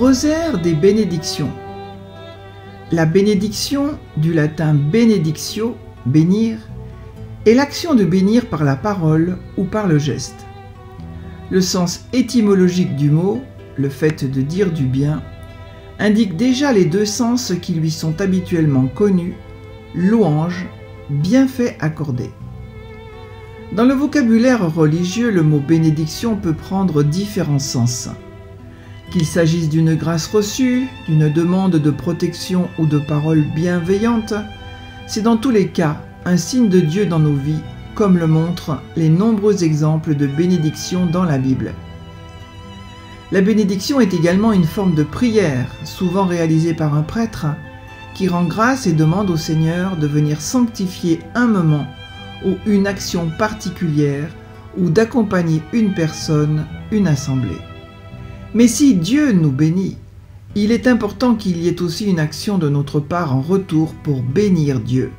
rosaire des bénédictions. La bénédiction, du latin benedictio, bénir, est l'action de bénir par la parole ou par le geste. Le sens étymologique du mot, le fait de dire du bien, indique déjà les deux sens qui lui sont habituellement connus, louange, bienfait accordé. Dans le vocabulaire religieux, le mot bénédiction peut prendre différents sens. Qu'il s'agisse d'une grâce reçue, d'une demande de protection ou de parole bienveillante, c'est dans tous les cas un signe de Dieu dans nos vies, comme le montrent les nombreux exemples de bénédictions dans la Bible. La bénédiction est également une forme de prière, souvent réalisée par un prêtre, qui rend grâce et demande au Seigneur de venir sanctifier un moment ou une action particulière ou d'accompagner une personne, une assemblée. Mais si Dieu nous bénit, il est important qu'il y ait aussi une action de notre part en retour pour bénir Dieu.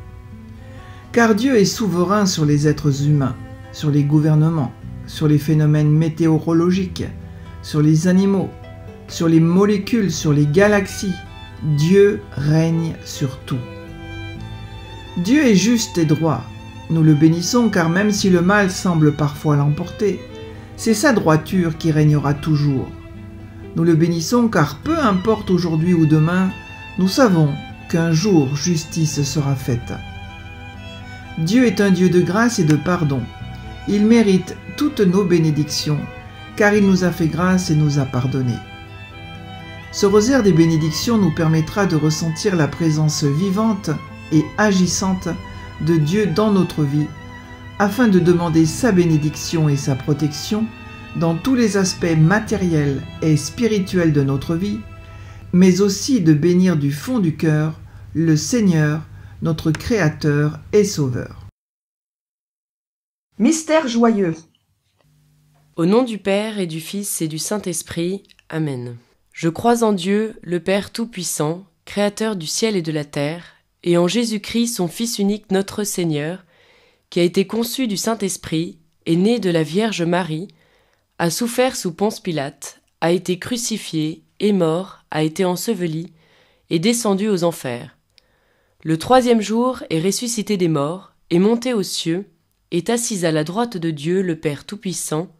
Car Dieu est souverain sur les êtres humains, sur les gouvernements, sur les phénomènes météorologiques, sur les animaux, sur les molécules, sur les galaxies. Dieu règne sur tout. Dieu est juste et droit. Nous le bénissons car même si le mal semble parfois l'emporter, c'est sa droiture qui régnera toujours. Nous le bénissons car peu importe aujourd'hui ou demain, nous savons qu'un jour justice sera faite. Dieu est un Dieu de grâce et de pardon. Il mérite toutes nos bénédictions, car il nous a fait grâce et nous a pardonné. Ce rosaire des bénédictions nous permettra de ressentir la présence vivante et agissante de Dieu dans notre vie, afin de demander sa bénédiction et sa protection dans tous les aspects matériels et spirituels de notre vie, mais aussi de bénir du fond du cœur le Seigneur, notre Créateur et Sauveur. Mystère joyeux. Au nom du Père et du Fils et du Saint-Esprit. Amen. Je crois en Dieu, le Père Tout-Puissant, Créateur du ciel et de la terre, et en Jésus-Christ, son Fils unique, notre Seigneur, qui a été conçu du Saint-Esprit, et né de la Vierge Marie, a souffert sous Ponce Pilate, a été crucifié, est mort, a été enseveli, et descendu aux enfers. Le troisième jour est ressuscité des morts, est monté aux cieux, est assis à la droite de Dieu le Père Tout-Puissant,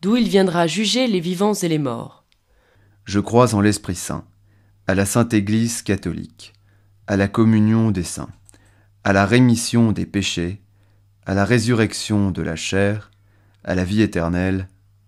d'où il viendra juger les vivants et les morts. Je crois en l'Esprit Saint, à la Sainte Église catholique, à la communion des saints, à la rémission des péchés, à la résurrection de la chair, à la vie éternelle.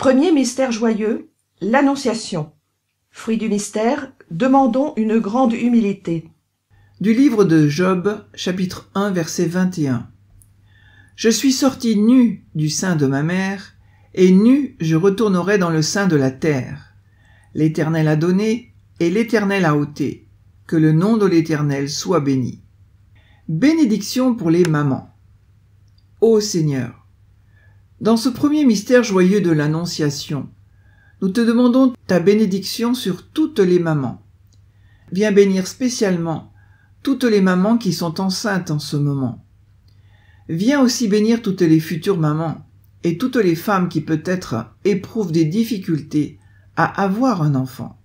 Premier mystère joyeux, l'Annonciation. Fruit du mystère, demandons une grande humilité. Du livre de Job, chapitre 1, verset 21. Je suis sorti nu du sein de ma mère, et nu je retournerai dans le sein de la terre. L'Éternel a donné, et l'Éternel a ôté. Que le nom de l'Éternel soit béni. Bénédiction pour les mamans. Ô Seigneur, dans ce premier mystère joyeux de l'Annonciation, nous te demandons ta bénédiction sur toutes les mamans. Viens bénir spécialement toutes les mamans qui sont enceintes en ce moment. Viens aussi bénir toutes les futures mamans et toutes les femmes qui peut-être éprouvent des difficultés à avoir un enfant.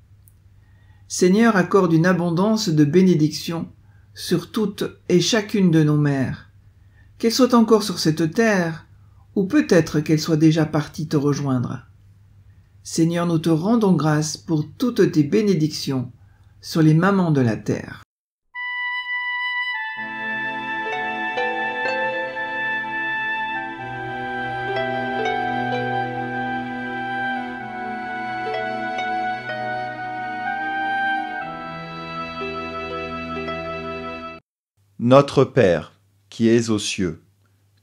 Seigneur, accorde une abondance de bénédictions sur toutes et chacune de nos mères, qu'elles soient encore sur cette terre ou peut-être qu'elle soit déjà partie te rejoindre. Seigneur, nous te rendons grâce pour toutes tes bénédictions sur les mamans de la terre. Notre Père, qui es aux cieux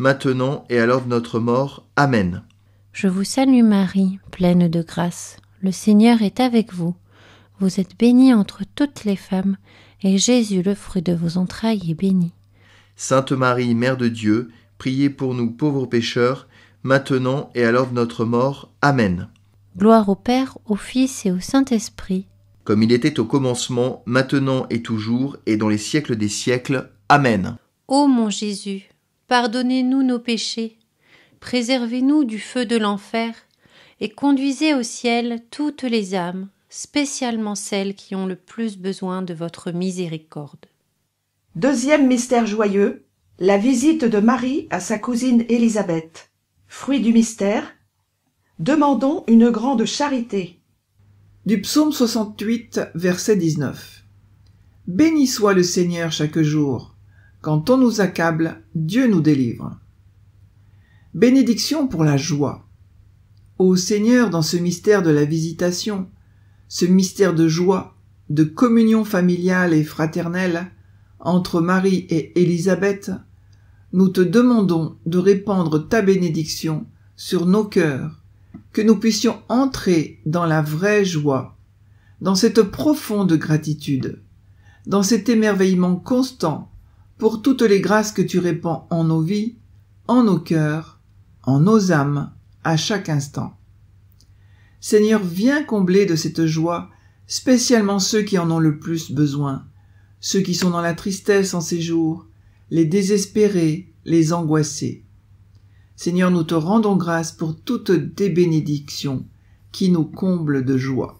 maintenant et à l'heure de notre mort. Amen. Je vous salue Marie, pleine de grâce. Le Seigneur est avec vous. Vous êtes bénie entre toutes les femmes, et Jésus, le fruit de vos entrailles, est béni. Sainte Marie, Mère de Dieu, priez pour nous pauvres pécheurs, maintenant et à l'heure de notre mort. Amen. Gloire au Père, au Fils et au Saint-Esprit. Comme il était au commencement, maintenant et toujours, et dans les siècles des siècles. Amen. Ô mon Jésus, Pardonnez-nous nos péchés, préservez-nous du feu de l'enfer, et conduisez au ciel toutes les âmes, spécialement celles qui ont le plus besoin de votre miséricorde. Deuxième mystère joyeux, la visite de Marie à sa cousine Élisabeth. Fruit du mystère, demandons une grande charité. Du psaume 68, verset 19. Béni soit le Seigneur chaque jour quand on nous accable, Dieu nous délivre. Bénédiction pour la joie. Ô Seigneur, dans ce mystère de la visitation, ce mystère de joie, de communion familiale et fraternelle entre Marie et Élisabeth, nous te demandons de répandre ta bénédiction sur nos cœurs, que nous puissions entrer dans la vraie joie, dans cette profonde gratitude, dans cet émerveillement constant pour toutes les grâces que tu répands en nos vies, en nos cœurs, en nos âmes, à chaque instant. Seigneur, viens combler de cette joie spécialement ceux qui en ont le plus besoin, ceux qui sont dans la tristesse en ces jours, les désespérés, les angoissés. Seigneur, nous te rendons grâce pour toutes tes bénédictions qui nous comblent de joie.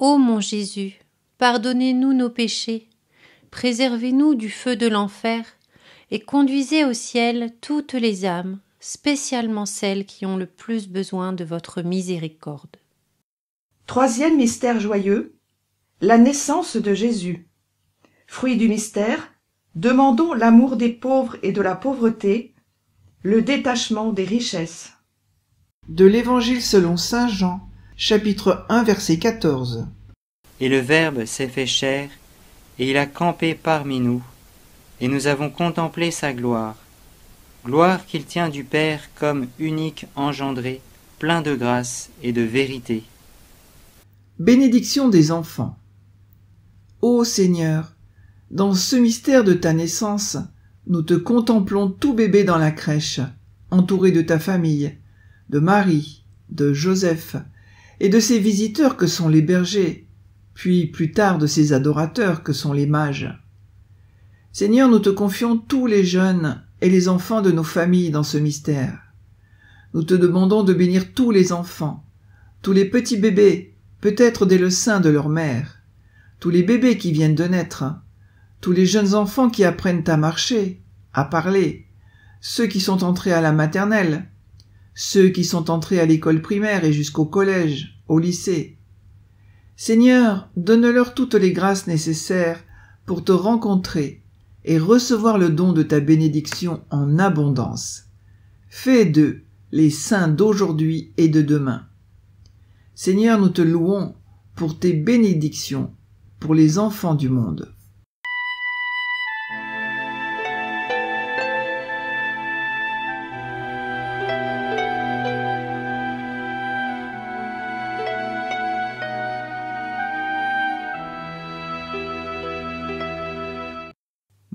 Ô mon Jésus, pardonnez-nous nos péchés, préservez-nous du feu de l'enfer, et conduisez au ciel toutes les âmes, spécialement celles qui ont le plus besoin de votre miséricorde. Troisième mystère joyeux, la naissance de Jésus. Fruit du mystère, demandons l'amour des pauvres et de la pauvreté, le détachement des richesses. De l'Évangile selon Saint Jean, chapitre 1, verset 14. Et le Verbe s'est fait chair, et il a campé parmi nous, et nous avons contemplé sa gloire, gloire qu'il tient du Père comme unique engendré, plein de grâce et de vérité. Bénédiction des enfants. Ô Seigneur, dans ce mystère de ta naissance, nous te contemplons tout bébé dans la crèche, entouré de ta famille, de Marie, de Joseph, et de ses visiteurs que sont les bergers, puis plus tard de ses adorateurs que sont les mages. Seigneur, nous te confions tous les jeunes et les enfants de nos familles dans ce mystère. Nous te demandons de bénir tous les enfants, tous les petits bébés, peut-être dès le sein de leur mère, tous les bébés qui viennent de naître, tous les jeunes enfants qui apprennent à marcher, à parler, ceux qui sont entrés à la maternelle, ceux qui sont entrés à l'école primaire et jusqu'au collège, au lycée. Seigneur, donne-leur toutes les grâces nécessaires pour te rencontrer et recevoir le don de ta bénédiction en abondance. Fais d'eux les saints d'aujourd'hui et de demain. Seigneur, nous te louons pour tes bénédictions pour les enfants du monde.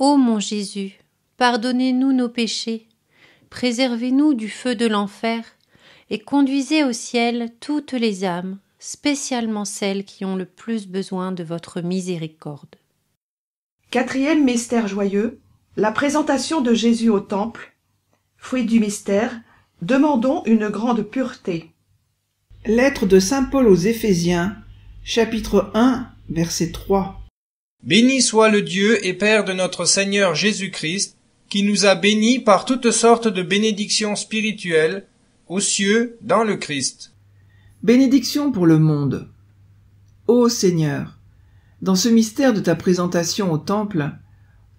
Ô mon Jésus, pardonnez-nous nos péchés, préservez-nous du feu de l'enfer, et conduisez au ciel toutes les âmes, spécialement celles qui ont le plus besoin de votre miséricorde. Quatrième mystère joyeux, la présentation de Jésus au Temple. Fruit du mystère, demandons une grande pureté. Lettre de Saint Paul aux Éphésiens, chapitre 1, verset 3. Béni soit le Dieu et Père de notre Seigneur Jésus-Christ, qui nous a bénis par toutes sortes de bénédictions spirituelles, aux cieux, dans le Christ. Bénédiction pour le monde. Ô Seigneur, dans ce mystère de ta présentation au Temple,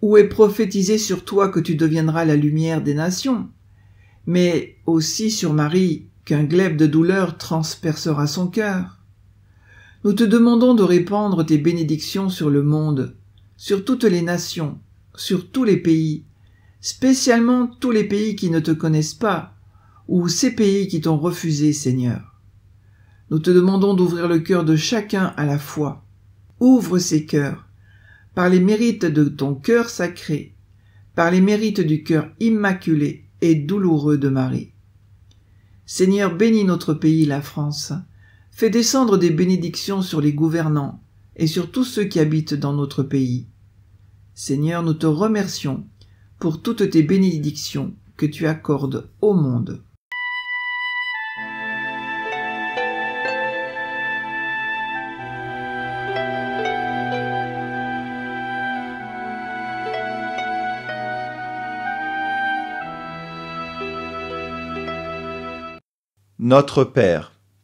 où est prophétisé sur toi que tu deviendras la lumière des nations, mais aussi sur Marie qu'un glaive de douleur transpercera son cœur, nous te demandons de répandre tes bénédictions sur le monde, sur toutes les nations, sur tous les pays, spécialement tous les pays qui ne te connaissent pas, ou ces pays qui t'ont refusé, Seigneur. Nous te demandons d'ouvrir le cœur de chacun à la foi. Ouvre ces cœurs, par les mérites de ton cœur sacré, par les mérites du cœur immaculé et douloureux de Marie. Seigneur, bénis notre pays, la France. Fais descendre des bénédictions sur les gouvernants et sur tous ceux qui habitent dans notre pays. Seigneur, nous te remercions pour toutes tes bénédictions que tu accordes au monde. Notre Père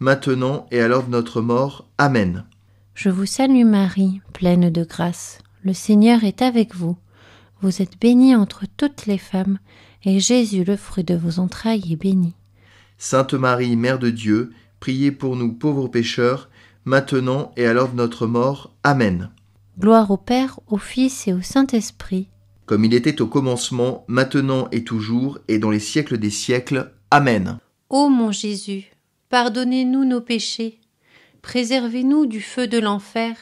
maintenant et à l'heure de notre mort. Amen. Je vous salue Marie, pleine de grâce. Le Seigneur est avec vous. Vous êtes bénie entre toutes les femmes, et Jésus, le fruit de vos entrailles, est béni. Sainte Marie, Mère de Dieu, priez pour nous pauvres pécheurs, maintenant et à l'heure de notre mort. Amen. Gloire au Père, au Fils et au Saint-Esprit. Comme il était au commencement, maintenant et toujours, et dans les siècles des siècles. Amen. Ô mon Jésus, Pardonnez-nous nos péchés, préservez-nous du feu de l'enfer,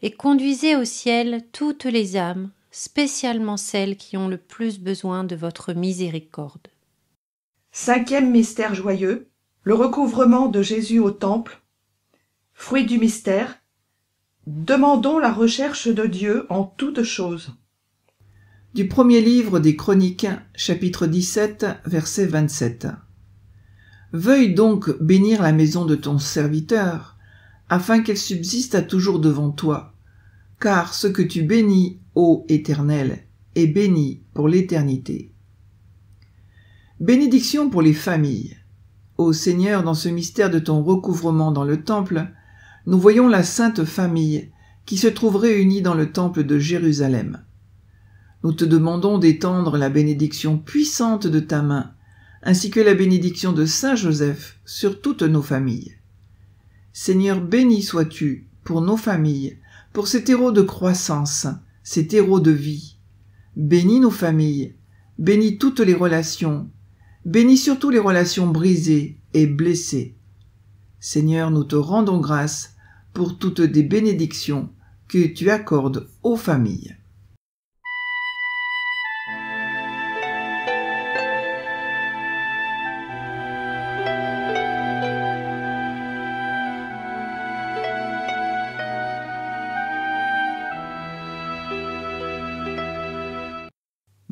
et conduisez au ciel toutes les âmes, spécialement celles qui ont le plus besoin de votre miséricorde. Cinquième mystère joyeux, le recouvrement de Jésus au Temple. Fruit du mystère, demandons la recherche de Dieu en toutes choses. Du premier livre des Chroniques, chapitre 17, verset 27. Veuille donc bénir la maison de ton serviteur, afin qu'elle subsiste à toujours devant toi. Car ce que tu bénis, ô Éternel, est béni pour l'éternité. Bénédiction pour les familles. Ô Seigneur, dans ce mystère de ton recouvrement dans le temple, nous voyons la sainte famille qui se trouve réunie dans le temple de Jérusalem. Nous te demandons d'étendre la bénédiction puissante de ta main ainsi que la bénédiction de Saint Joseph sur toutes nos familles. Seigneur, béni sois-tu pour nos familles, pour ces héros de croissance, ces terreaux de vie. Bénis nos familles, bénis toutes les relations, bénis surtout les relations brisées et blessées. Seigneur, nous te rendons grâce pour toutes des bénédictions que tu accordes aux familles.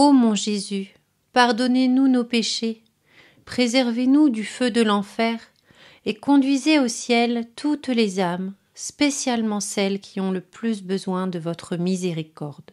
Ô mon Jésus, pardonnez-nous nos péchés, préservez-nous du feu de l'enfer, et conduisez au ciel toutes les âmes, spécialement celles qui ont le plus besoin de votre miséricorde.